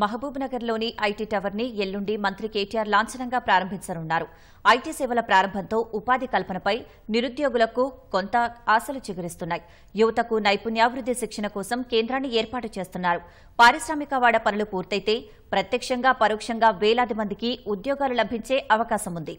మహబూబ్ నగర్లోని ఐటీ టవర్ని ఎల్లుండి మంత్రి కేటీఆర్ లాంఛనంగా ప్రారంభించనున్నారు ఐటీ సేవల ప్రారంభంతో ఉపాధి కల్పనపై నిరుద్యోగులకు కొంత ఆశలు చిగురిస్తున్నాయి యువతకు నైపుణ్యాభివృద్ది శిక్షణ కోసం కేంద్రాన్ని ఏర్పాటు చేస్తున్నారు పారిశ్రామికవాడ పనులు పూర్తయితే ప్రత్యక్షంగా పరోక్షంగా వేలాది మందికి ఉద్యోగాలు లభించే అవకాశం ఉంది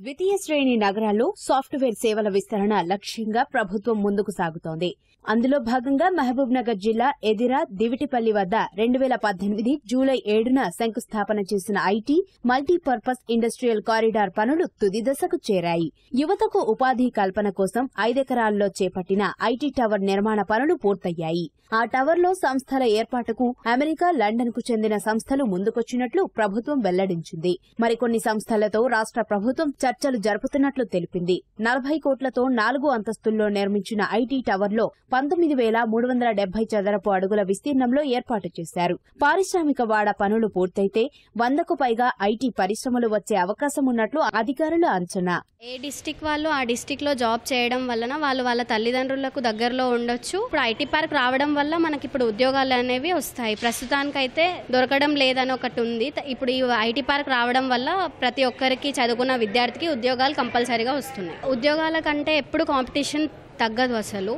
ద్వితీయ శ్రేణి నగరాల్లో సాఫ్ట్వేర్ సేవల విస్తరణ లక్ష్యంగా ప్రభుత్వం ముందుకు సాగుతోంది అందులో భాగంగా మహబూబ్ నగర్ జిల్లా ఎదిరా దివిటిపల్లి వద్ద రెండు వేల పద్దెనిమిది జూలై ఏడున శంకుస్థాపన చేసిన ఐటీ మల్టీపర్పస్ ఇండస్ట్రియల్ కారిడార్ పనులు తుది దశకు చేరాయి యువతకు ఉపాధి కల్పన కోసం ఐదెకరాల్లో చేపట్టిన ఐటీ టవర్ నిర్మాణ పనులు పూర్తయ్యాయి ఆ టవర్లో సంస్థల ఏర్పాటుకు అమెరికా లండన్ కు చెందిన సంస్థలు ముందుకొచ్చినట్లు ప్రభుత్వం వెల్లడించింది మరికొన్ని సంస్థలతో రాష్ట ప్రభుత్వం చర్చలు జరుపుతున్నట్లు తెలిపింది నలభై కోట్లతో నాలుగు అంతస్తుల్లో నిర్మించిన ఐటీ టవర్లో పంతొమ్మిది వేల మూడు వందల డెబ్బై చదరపు అడుగుల విస్తీర్ణంలో ఏర్పాటు చేశారు పారిశ్రామిక వాడ పనులు పూర్తయితే వందకు పైగా ఐటీ పరిశ్రమలు వచ్చే అవకాశం ఉన్నట్లు అధికారులు అంచనా ఏ డిస్టిక్ వాళ్ళు ఆ డిస్టిక్ లో జాబ్ చేయడం వలన వాళ్ళు వాళ్ళ తల్లిదండ్రులకు దగ్గరలో ఉండొచ్చు ఇప్పుడు ఐటీ పార్క్ రావడం వల్ల మనకి ఇప్పుడు ఉద్యోగాలు అనేవి వస్తాయి ప్రస్తుతానికైతే దొరకడం లేదని ఒకటి ఉంది ఇప్పుడు ఈ ఐటీ పార్క్ రావడం వల్ల ప్రతి ఒక్కరికి చదువుకున్న విద్యార్థి విద్యార్థికి ఉద్యోగాలు కంపల్సరీగా వస్తున్నాయి ఉద్యోగాల కంటే ఎప్పుడు కాంపిటీషన్ తగ్గదు అసలు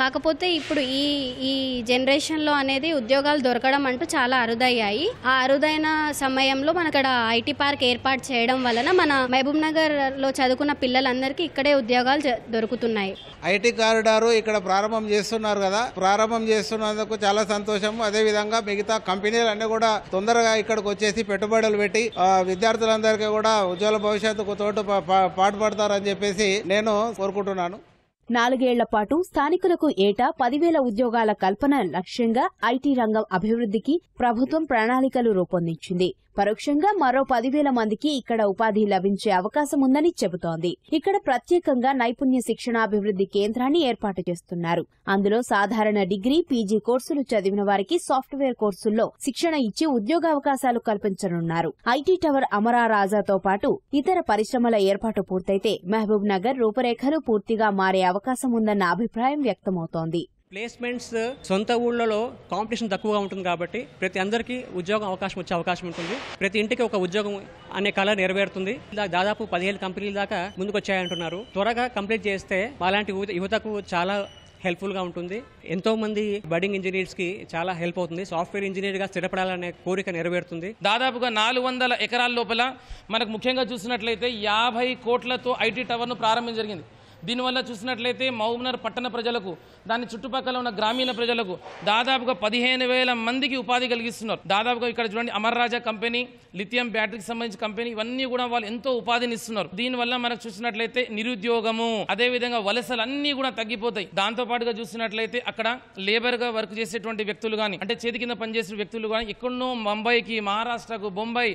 కాకపోతే ఇప్పుడు ఈ ఈ జనరేషన్లో అనేది ఉద్యోగాలు దొరకడం అంటూ చాలా అరుదయ్యాయి ఆ అరుదైన సమయంలో మన అక్కడ ఐటీ పార్క్ ఏర్పాటు చేయడం వలన మన మహబూబ్ నగర్లో చదువుకున్న పిల్లలందరికీ ఇక్కడే ఉద్యోగాలు దొరుకుతున్నాయి ఐటీ కారిడార్ ఇక్కడ ప్రారంభం చేస్తున్నారు కదా ప్రారంభం చేస్తున్నందుకు చాలా సంతోషం అదే విధంగా మిగతా కంపెనీలు అన్ని కూడా తొందరగా ఇక్కడికి వచ్చేసి పెట్టుబడులు పెట్టి విద్యార్థులందరికీ కూడా ఉజ్వల భవిష్యత్తుకు తోటు పాటుపడతారని చెప్పేసి నేను కోరుకుంటున్నాను నాలుగేళ్లపాటు స్థానికులకు ఏటా పదివేల ఉద్యోగాల కల్పన లక్ష్యంగా ఐటీ రంగం అభివృద్ధికి ప్రభుత్వం ప్రణాళికలు రూపొందించింది పరోక్షంగా మరో పదివేల మందికి ఇక్కడ ఉపాధి లభించే అవకాశం ఉందని చెబుతోంది ఇక్కడ ప్రత్యేకంగా నైపుణ్య శిక్షణాభివృద్ధి కేంద్రాన్ని ఏర్పాటు చేస్తున్నారు అందులో సాధారణ డిగ్రీ పీజీ కోర్సులు చదివిన వారికి సాఫ్ట్వేర్ కోర్సుల్లో శిక్షణ ఇచ్చి ఉద్యోగావకాశాలు కల్పించనున్నారు ఐటీ టవర్ అమరా రాజాతో పాటు ఇతర పరిశ్రమల ఏర్పాటు పూర్తయితే మహబూబ్ నగర్ రూపరేఖలు పూర్తిగా మారే అవకాశం ఉందన్న అభిప్రాయం వ్యక్తమవుతోంది ప్లేస్మెంట్స్ uh, సొంత ఊళ్ళలో కాంపిటీషన్ తక్కువగా ఉంటుంది కాబట్టి ప్రతి అందరికీ ఉద్యోగం అవకాశం వచ్చే అవకాశం ఉంటుంది ప్రతి ఇంటికి ఒక ఉద్యోగం అనే కళ నెరవేరుతుంది దాదాపు పదిహేను కంపెనీల దాకా ముందుకొచ్చాయంటున్నారు త్వరగా కంప్లీట్ చేస్తే అలాంటి యువతకు చాలా హెల్ప్ఫుల్గా ఉంటుంది ఎంతోమంది బడింగ్ ఇంజనీర్స్కి చాలా హెల్ప్ అవుతుంది సాఫ్ట్వేర్ ఇంజనీర్గా స్థిరపడాలనే కోరిక నెరవేరుతుంది దాదాపుగా నాలుగు వందల ఎకరాల లోపల మనకు ముఖ్యంగా చూసినట్లయితే యాభై కోట్లతో ఐటీ టవర్ను ప్రారంభం జరిగింది దీనివల్ల చూసినట్లయితే మహబూబ్నగర్ పట్టణ ప్రజలకు దాని చుట్టుపక్కల ఉన్న గ్రామీణ ప్రజలకు దాదాపుగా పదిహేను వేల మందికి ఉపాధి కలిగిస్తున్నారు దాదాపుగా ఇక్కడ చూడండి అమర్ రాజా కంపెనీ లిథియం బ్యాటరీకి సంబంధించిన కంపెనీ ఇవన్నీ కూడా వాళ్ళు ఎంతో ఉపాధిని ఇస్తున్నారు దీనివల్ల మనకు చూసినట్లయితే నిరుద్యోగము అదేవిధంగా వలసలు అన్నీ కూడా తగ్గిపోతాయి దాంతో పాటుగా చూసినట్లయితే అక్కడ లేబర్గా వర్క్ చేసేటువంటి వ్యక్తులు కానీ అంటే చేతి కింద పనిచేసే వ్యక్తులు కానీ ఎక్కడో ముంబైకి మహారాష్ట్రకు బొంబాయి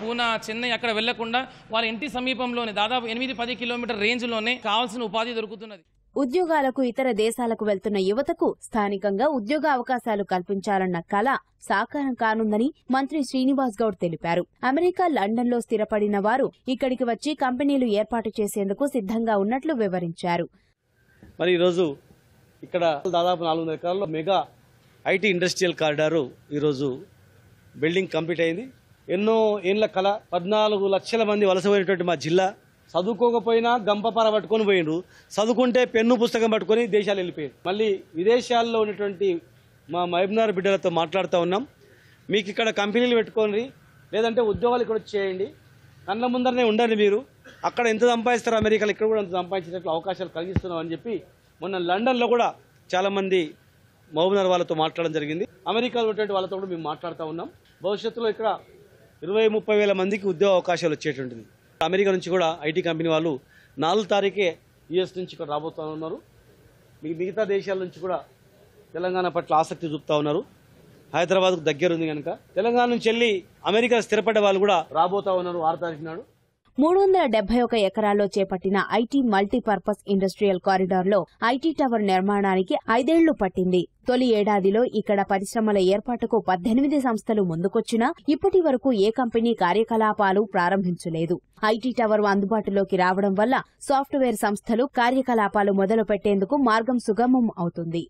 పూనా చెన్నై అక్కడ వెళ్లకుండా వారి ఇంటి సమీపంలోనే దాదాపు ఎనిమిది పది కిలోమీటర్ రేంజ్లోనే కావాల్సిన కావాల్సిన ఉపాధి దొరుకుతున్నది ఉద్యోగాలకు ఇతర దేశాలకు వెళ్తున్న యువతకు స్థానికంగా ఉద్యోగ అవకాశాలు కల్పించాలన్న కళ సాకారం కానుందని మంత్రి శ్రీనివాస్ గౌడ్ తెలిపారు అమెరికా లండన్లో స్థిరపడిన వారు ఇక్కడికి వచ్చి కంపెనీలు ఏర్పాటు చేసేందుకు సిద్ధంగా ఉన్నట్లు వివరించారు మరి ఈరోజు ఇక్కడ దాదాపు నాలుగు వందల ఎకరాల్లో మెగా ఐటీ ఇండస్ట్రియల్ కారిడారు ఈరోజు బిల్డింగ్ కంప్లీట్ అయింది ఎన్నో ఏళ్ల కళ పద్నాలుగు లక్షల మంది వలసపోయినటువంటి మా జిల్లా చదువుకోకపోయినా పర పట్టుకొని పోయిండ్రు చదువుకుంటే పెన్ను పుస్తకం పట్టుకొని దేశాలు వెళ్ళిపోయారు మళ్ళీ విదేశాల్లో ఉన్నటువంటి మా మహబూబ్నగర్ బిడ్డలతో మాట్లాడుతూ ఉన్నాం మీకు ఇక్కడ కంపెనీలు పెట్టుకోండి లేదంటే ఉద్యోగాలు ఇక్కడ చేయండి కన్న ముందరనే ఉండండి మీరు అక్కడ ఎంత సంపాదిస్తారు అమెరికాలో ఇక్కడ కూడా అంత సంపాదించేటట్లు అవకాశాలు కలిగిస్తున్నాం అని చెప్పి మొన్న లండన్లో కూడా చాలామంది మహబూబ్నగర్ వాళ్ళతో మాట్లాడడం జరిగింది అమెరికాలో ఉన్నటువంటి వాళ్ళతో కూడా మేము మాట్లాడుతూ ఉన్నాం భవిష్యత్తులో ఇక్కడ ఇరవై ముప్పై వేల మందికి ఉద్యోగ అవకాశాలు వచ్చేటువంటిది అమెరికా నుంచి కూడా ఐటీ కంపెనీ వాళ్ళు నాలుగు తారీఖే యుఎస్ నుంచి కూడా రాబోతూ ఉన్నారు మిగతా దేశాల నుంచి కూడా తెలంగాణ పట్ల ఆసక్తి చూపుతా ఉన్నారు హైదరాబాద్కు దగ్గరుంది కనుక తెలంగాణ నుంచి వెళ్ళి అమెరికా స్థిరపడ్డ వాళ్ళు కూడా రాబోతా ఉన్నారు ఆరు తారీఖు నాడు మూడు వందల డెబ్బై ఒక ఎకరాల్లో చేపట్టిన ఐటీ మల్టీపర్పస్ ఇండస్ట్రియల్ కారిడార్లో ఐటీ టవర్ నిర్మాణానికి ఐదేళ్లు పట్టింది తొలి ఏడాదిలో ఇక్కడ పరిశ్రమల ఏర్పాటుకు పద్దెనిమిది సంస్థలు ముందుకొచ్చినా ఇప్పటి వరకు ఏ కంపెనీ కార్యకలాపాలు ప్రారంభించలేదు ఐటీ టవర్ అందుబాటులోకి రావడం వల్ల సాఫ్ట్వేర్ సంస్థలు కార్యకలాపాలు మొదలుపెట్టేందుకు మార్గం సుగమం అవుతుంది